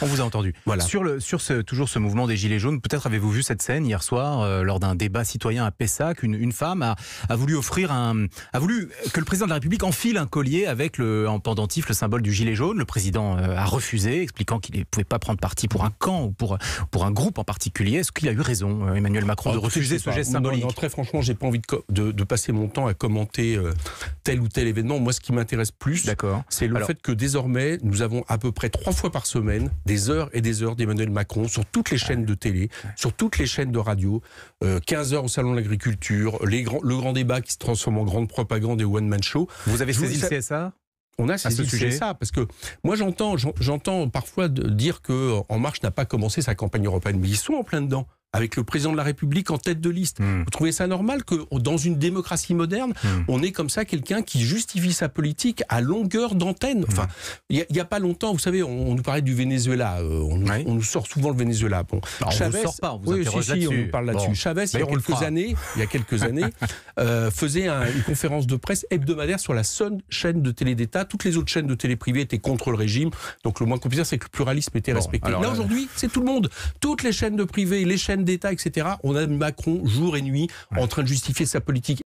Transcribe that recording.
On vous a entendu. Voilà. Sur, le, sur ce, toujours ce mouvement des Gilets jaunes, peut-être avez-vous vu cette scène hier soir euh, lors d'un débat citoyen à Pessac. Une, femme a, a, voulu offrir un. a voulu que le président de la République enfile un collier avec le, en pendentif le symbole du Gilet jaune. Le président euh, a refusé, expliquant qu'il ne pouvait pas prendre parti pour un camp ou pour, pour un groupe en particulier. Est-ce qu'il a eu raison, euh, Emmanuel Macron, de ah, refuser ce geste symbolique Très franchement, j'ai pas envie de, de, passer mon temps à commenter tel ou tel événement. Moi, ce qui m'intéresse plus, c'est le fait que désormais, nous avons à peu près trois fois par semaine des heures et des heures d'Emmanuel Macron sur toutes les chaînes de télé, sur toutes les chaînes de radio. 15 euh, heures au Salon de l'Agriculture, le grand débat qui se transforme en grande propagande et one-man show. Vous avez saisi le CSA on a saisi ce sujet ça parce que moi j'entends j'entends parfois dire que En Marche n'a pas commencé sa campagne européenne mais ils sont en plein dedans avec le président de la République en tête de liste. Hmm. Vous trouvez ça normal que dans une démocratie moderne, hmm. on ait comme ça quelqu'un qui justifie sa politique à longueur d'antenne hmm. Enfin, il n'y a, pas longtemps, vous savez, on, nous parlait du Venezuela. Euh, on, nous sort souvent le Venezuela. Bon, Chavez, on ne sort pas, vous oui, on parle là-dessus. Chavez, il y, a quelques années, il y a quelques années, euh, faisait une conférence de presse hebdomadaire sur la seule chaîne de télé d'État. Toutes les autres chaînes de télé privées étaient contre le régime. Donc le moins qu'on puisse dire, c'est que le pluralisme était respecté. là, aujourd'hui, c'est tout le monde. Toutes les chaînes de privé, les chaînes d'État, etc. On a Macron jour et nuit en train de justifier sa politique